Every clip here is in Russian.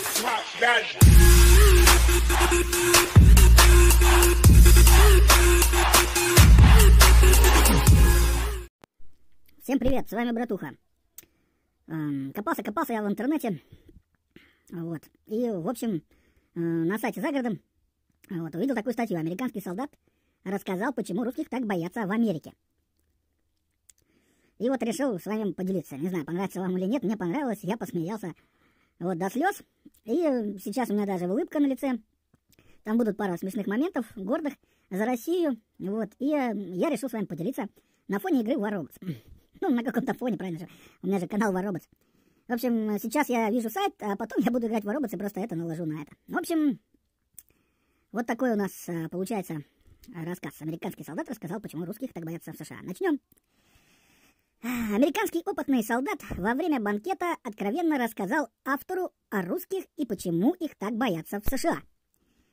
Всем привет, с вами Братуха. Эм, копался, копался я в интернете. Вот. И, в общем, э, на сайте Загорода вот, увидел такую статью. Американский солдат рассказал, почему русских так боятся в Америке. И вот решил с вами поделиться. Не знаю, понравится вам или нет, мне понравилось, я посмеялся. Вот, до слез. И э, сейчас у меня даже улыбка на лице. Там будут пара смешных моментов, гордых, за Россию. Вот, и э, я решил с вами поделиться на фоне игры Warrobots. ну, на каком-то фоне, правильно же. У меня же канал Warrobots. В общем, э, сейчас я вижу сайт, а потом я буду играть в Warrobots и просто это наложу на это. В общем, вот такой у нас получается рассказ. Американский солдат рассказал, почему русских так боятся в США. Начнем. А, американский опытный солдат во время банкета откровенно рассказал автору о русских и почему их так боятся в США.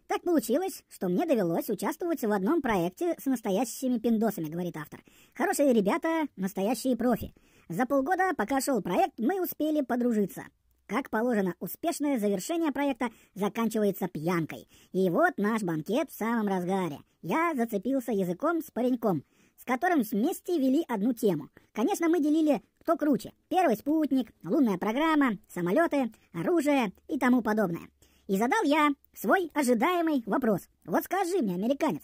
Так получилось, что мне довелось участвовать в одном проекте с настоящими пиндосами, говорит автор. Хорошие ребята, настоящие профи. За полгода, пока шел проект, мы успели подружиться. Как положено, успешное завершение проекта заканчивается пьянкой. И вот наш банкет в самом разгаре. Я зацепился языком с пареньком – которым вместе вели одну тему. Конечно, мы делили кто круче. Первый спутник, лунная программа, самолеты, оружие и тому подобное. И задал я свой ожидаемый вопрос. Вот скажи мне, американец,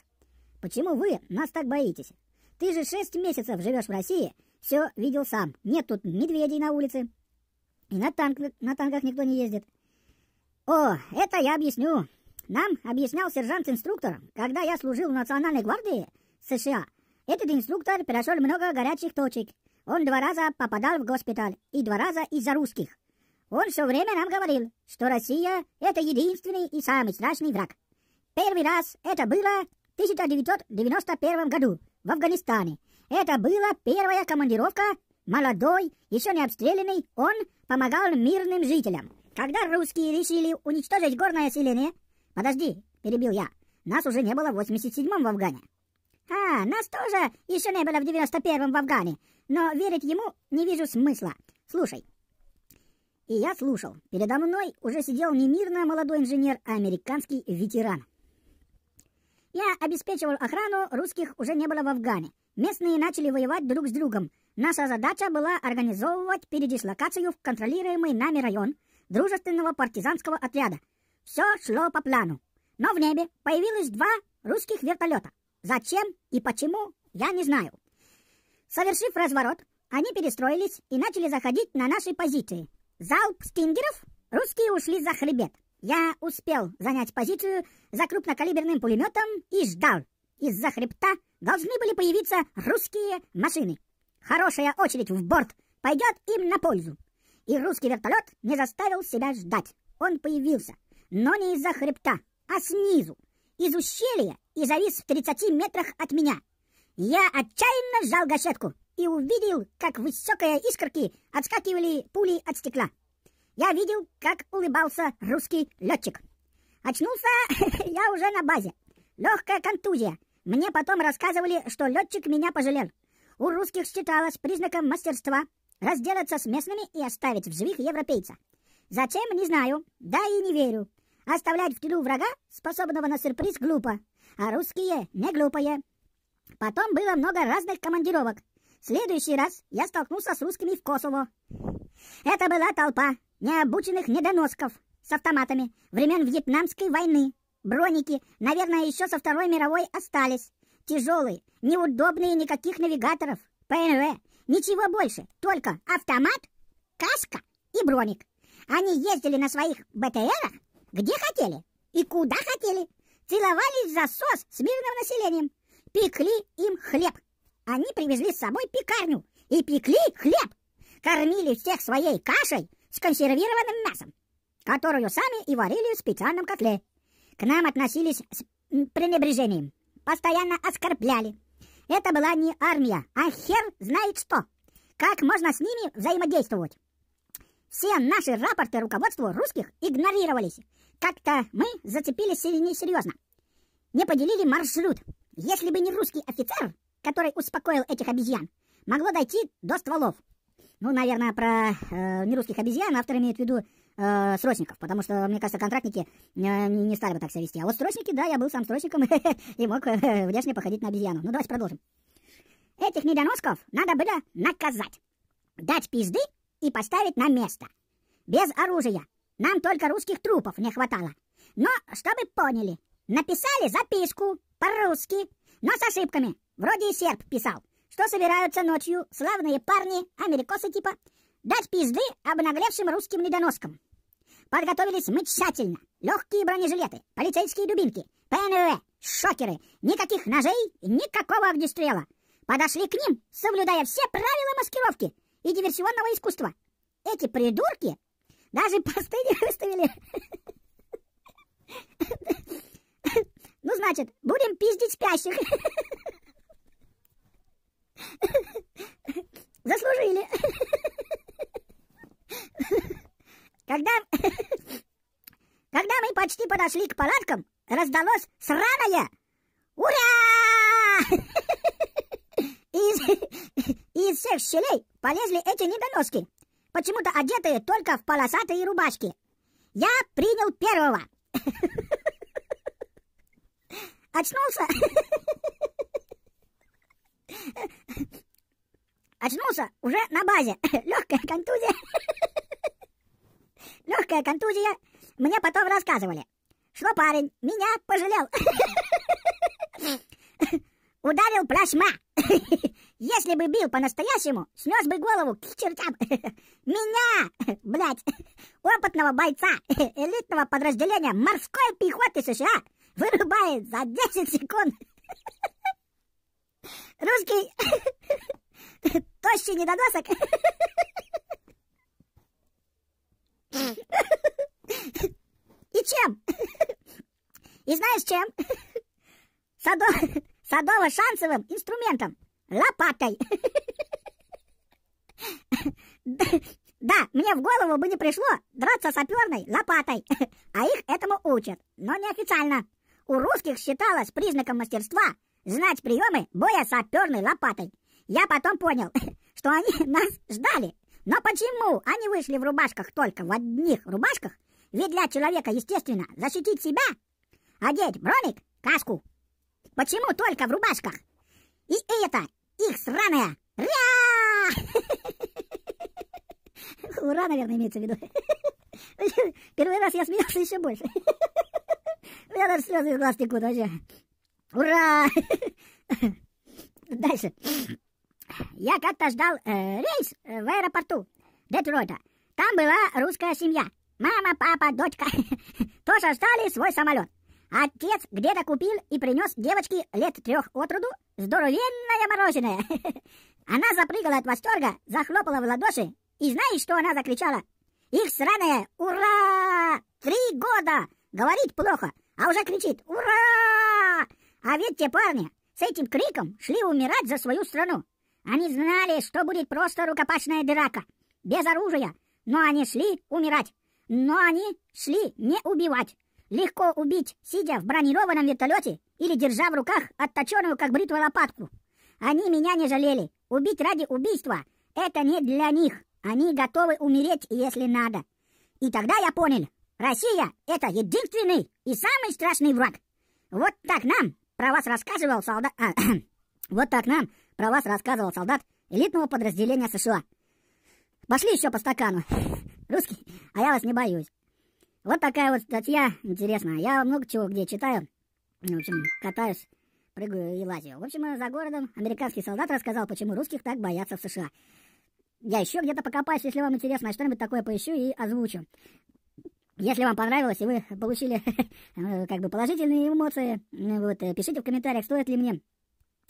почему вы нас так боитесь? Ты же шесть месяцев живешь в России, все видел сам. Нет тут медведей на улице, и на, танк, на танках никто не ездит. О, это я объясню. Нам объяснял сержант-инструктор, когда я служил в Национальной гвардии США – этот инструктор прошел много горячих точек. Он два раза попадал в госпиталь и два раза из-за русских. Он все время нам говорил, что Россия – это единственный и самый страшный враг. Первый раз это было в 1991 году в Афганистане. Это была первая командировка. Молодой, еще не обстрелянный, он помогал мирным жителям. Когда русские решили уничтожить горное селение... Подожди, перебил я. Нас уже не было в 87-м в Афгане. «А, нас тоже еще не было в 91-м в Афгане, но верить ему не вижу смысла. Слушай». И я слушал. Передо мной уже сидел не мирно молодой инженер, а американский ветеран. Я обеспечивал охрану, русских уже не было в Афгане. Местные начали воевать друг с другом. Наша задача была организовывать передислокацию в контролируемый нами район дружественного партизанского отряда. Все шло по плану. Но в небе появилось два русских вертолета – Зачем и почему, я не знаю. Совершив разворот, они перестроились и начали заходить на наши позиции. Залп стингеров, русские ушли за хребет. Я успел занять позицию за крупнокалиберным пулеметом и ждал. Из-за хребта должны были появиться русские машины. Хорошая очередь в борт пойдет им на пользу. И русский вертолет не заставил себя ждать. Он появился, но не из-за хребта, а снизу из ущелья и завис в 30 метрах от меня. Я отчаянно сжал гашетку и увидел, как высокие искорки отскакивали пули от стекла. Я видел, как улыбался русский летчик. Очнулся я уже на базе. Легкая контузия. Мне потом рассказывали, что летчик меня пожалел. У русских считалось признаком мастерства разделаться с местными и оставить в живых европейца. Зачем, не знаю, да и не верю. Оставлять в тылу врага, способного на сюрприз, глупо, а русские не глупые. Потом было много разных командировок. следующий раз я столкнулся с русскими в Косово. Это была толпа необученных недоносков с автоматами времен Вьетнамской войны. Броники, наверное, еще со Второй мировой остались. Тяжелые, неудобные никаких навигаторов, ПНВ, ничего больше, только автомат, каска и броник. Они ездили на своих БТРах где хотели и куда хотели, целовались за сос с мирным населением, пекли им хлеб. Они привезли с собой пекарню и пекли хлеб, кормили всех своей кашей с консервированным мясом, которую сами и варили в специальном котле. К нам относились с пренебрежением, постоянно оскорбляли. Это была не армия, а хер знает что. Как можно с ними взаимодействовать? Все наши рапорты руководству русских игнорировались. Как-то мы зацепились несерьезно. Не поделили маршрут. Если бы не русский офицер, который успокоил этих обезьян, могло дойти до стволов. Ну, наверное, про э, нерусских обезьян автор имеет в виду э, срочников, потому что, мне кажется, контрактники э, не стали бы так себя вести. А вот срочники, да, я был сам срочником и мог э, внешне походить на обезьяну. Ну, давайте продолжим. Этих недоносков надо было наказать. Дать пизды и поставить на место. Без оружия. Нам только русских трупов не хватало. Но, чтобы поняли, написали записку по-русски, но с ошибками. Вроде и серб писал, что собираются ночью славные парни, америкосы типа, дать пизды обнаглевшим русским недоноскам. Подготовились мы тщательно. Легкие бронежилеты, полицейские дубинки, ПНВ, шокеры, никаких ножей, никакого огнестрела. Подошли к ним, соблюдая все правила маскировки и диверсионного искусства. Эти придурки даже посты не выставили. Ну, значит, будем пиздить спящих. Заслужили. Когда... Когда мы почти подошли к палаткам, раздалось сраное «Ура!» из, из всех щелей полезли эти недоноски, почему-то одетые только в полосатые рубашки. Я принял первого. Очнулся? Очнулся уже на базе. Легкая контузия. Легкая контузия. Мне потом рассказывали, что парень меня пожалел. Ударил плашма. Если бы бил по-настоящему, снес бы голову к чертям. Меня, блядь, опытного бойца элитного подразделения морской пехоты США вырубает за 10 секунд. Русский тощий недоносок и чем? И знаешь чем? Садо... Садово-шансовым инструментом лопатой. Да, мне в голову бы не пришло драться саперной лопатой, а их этому учат, но неофициально. У русских считалось признаком мастерства знать приемы боя саперной лопатой. Я потом понял, что они нас ждали. Но почему они вышли в рубашках только в одних рубашках? Ведь для человека, естественно, защитить себя, одеть броник, каску. Почему только в рубашках? И это их сраная! Ра! Ура, наверное, имеется в виду. Первый раз я смеялся еще больше. У меня даже слезы из глаз текут вообще. Ура! Дальше. Я как-то ждал э, рейс э, в аэропорту Детройта. Там была русская семья. Мама, папа, дочка тоже ждали свой самолет. Отец где-то купил и принес девочке лет трех от роду здоровенное мороженое. Она запрыгала от восторга, захлопала в ладоши, и знаешь, что она закричала? Их сраное «Ура!» Три года! говорит плохо, а уже кричит «Ура!» А ведь те парни с этим криком шли умирать за свою страну. Они знали, что будет просто рукопашная драка, без оружия, но они шли умирать. Но они шли не убивать. Легко убить, сидя в бронированном вертолете или держа в руках отточенную как бритва лопатку. Они меня не жалели. Убить ради убийства – это не для них. Они готовы умереть, если надо. И тогда я понял, Россия – это единственный и самый страшный враг. Вот так нам про вас рассказывал солдат... А, вот так нам про вас рассказывал солдат элитного подразделения США. Пошли еще по стакану. Русский, а я вас не боюсь. Вот такая вот статья интересная. Я много чего где читаю. В общем, катаюсь, прыгаю и лазю. В общем, э, за городом американский солдат рассказал, почему русских так боятся в США. Я еще где-то покопаюсь, если вам интересно, я а что-нибудь такое поищу и озвучу. Если вам понравилось и вы получили э, как бы положительные эмоции, э, вот, пишите в комментариях, стоит ли мне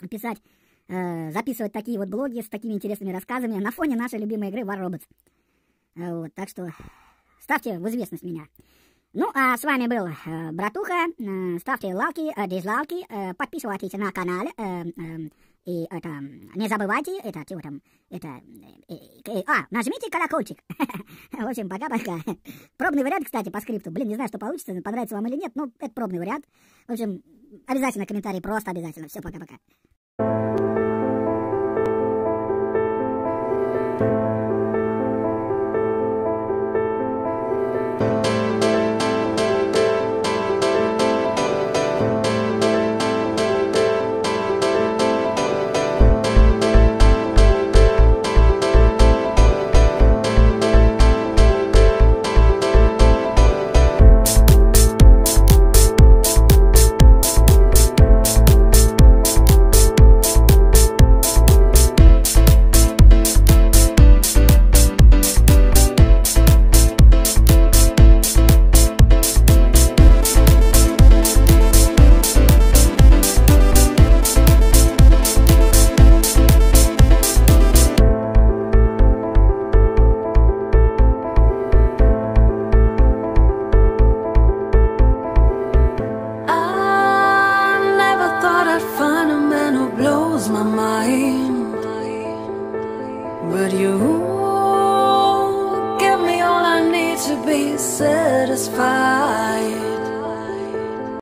писать, э, записывать такие вот блоги с такими интересными рассказами на фоне нашей любимой игры War Robots. Вот, так что ставьте в известность меня. Ну, а с вами был э, Братуха. Э, ставьте лайки, э, дизлайки, э, подписывайтесь на канал. Э, э, и это, не забывайте, это, чего там, это, э, э, э а, нажмите колокольчик. В общем, пока-пока. Пробный вариант, кстати, по скрипту. Блин, не знаю, что получится, понравится вам или нет, но это пробный вариант. В общем, обязательно комментарий, просто обязательно. Все, пока-пока.